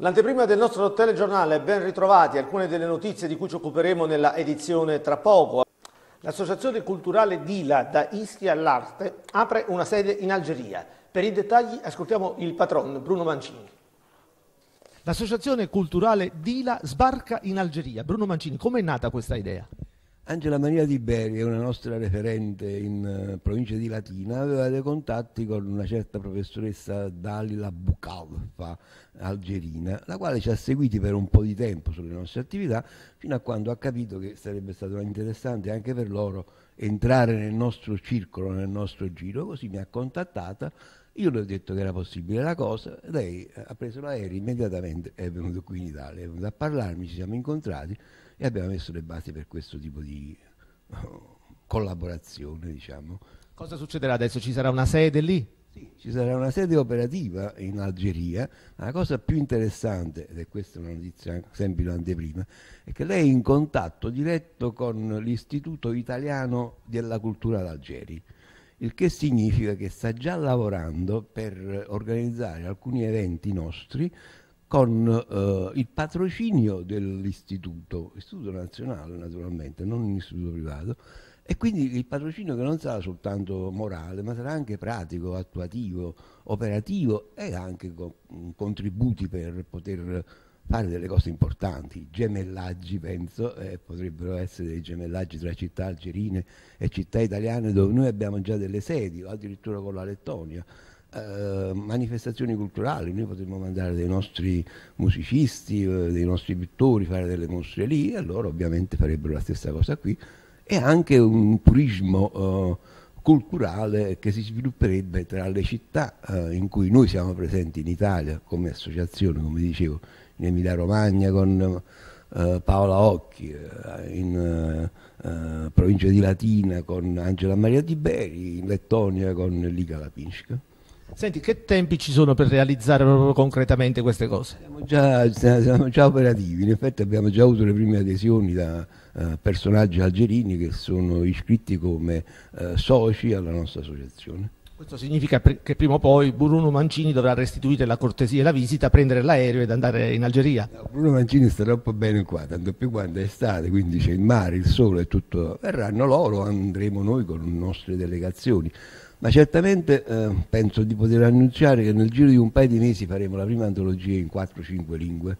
L'anteprima del nostro telegiornale, ben ritrovati, alcune delle notizie di cui ci occuperemo nella edizione tra poco. L'associazione culturale Dila da Ischia all'Arte apre una sede in Algeria. Per i dettagli ascoltiamo il patron Bruno Mancini. L'associazione culturale Dila sbarca in Algeria. Bruno Mancini, come è nata questa idea? Angela Maria Di Beri, una nostra referente in uh, provincia di Latina, aveva dei contatti con una certa professoressa Dalila Bucalfa, algerina, la quale ci ha seguiti per un po' di tempo sulle nostre attività, fino a quando ha capito che sarebbe stato interessante anche per loro entrare nel nostro circolo, nel nostro giro, così mi ha contattata io le ho detto che era possibile la cosa, lei ha preso l'aereo immediatamente, è venuto qui in Italia, è venuto a parlarmi, ci siamo incontrati e abbiamo messo le basi per questo tipo di oh, collaborazione, diciamo. Cosa succederà adesso? Ci sarà una sede lì? Sì, ci sarà una sede operativa in Algeria, ma la cosa più interessante, ed è questa una notizia sempre in anteprima, è che lei è in contatto diretto con l'Istituto Italiano della Cultura d'Algeri il che significa che sta già lavorando per organizzare alcuni eventi nostri con eh, il patrocinio dell'istituto, istituto nazionale naturalmente, non un istituto privato, e quindi il patrocinio che non sarà soltanto morale, ma sarà anche pratico, attuativo, operativo e anche con contributi per poter fare delle cose importanti, gemellaggi penso, eh, potrebbero essere dei gemellaggi tra città algerine e città italiane dove noi abbiamo già delle sedi, o addirittura con la Lettonia. Eh, manifestazioni culturali, noi potremmo mandare dei nostri musicisti, eh, dei nostri pittori, fare delle mostre lì e loro ovviamente farebbero la stessa cosa qui e anche un turismo eh, culturale che si svilupperebbe tra le città eh, in cui noi siamo presenti in Italia come associazione, come dicevo, in Emilia Romagna con eh, Paola Occhi, eh, in eh, eh, provincia di Latina con Angela Maria Tiberi, in Lettonia con Liga Lapinska. Senti, che tempi ci sono per realizzare proprio concretamente queste cose? Siamo già, siamo già operativi, in effetti abbiamo già avuto le prime adesioni da eh, personaggi algerini che sono iscritti come eh, soci alla nostra associazione. Questo significa che prima o poi Bruno Mancini dovrà restituire la cortesia e la visita, prendere l'aereo ed andare in Algeria. No, Bruno Mancini sta troppo bene qua, tanto più quando è estate, quindi c'è il mare, il sole e tutto. Verranno loro, andremo noi con le nostre delegazioni. Ma certamente eh, penso di poter annunciare che nel giro di un paio di mesi faremo la prima antologia in 4-5 lingue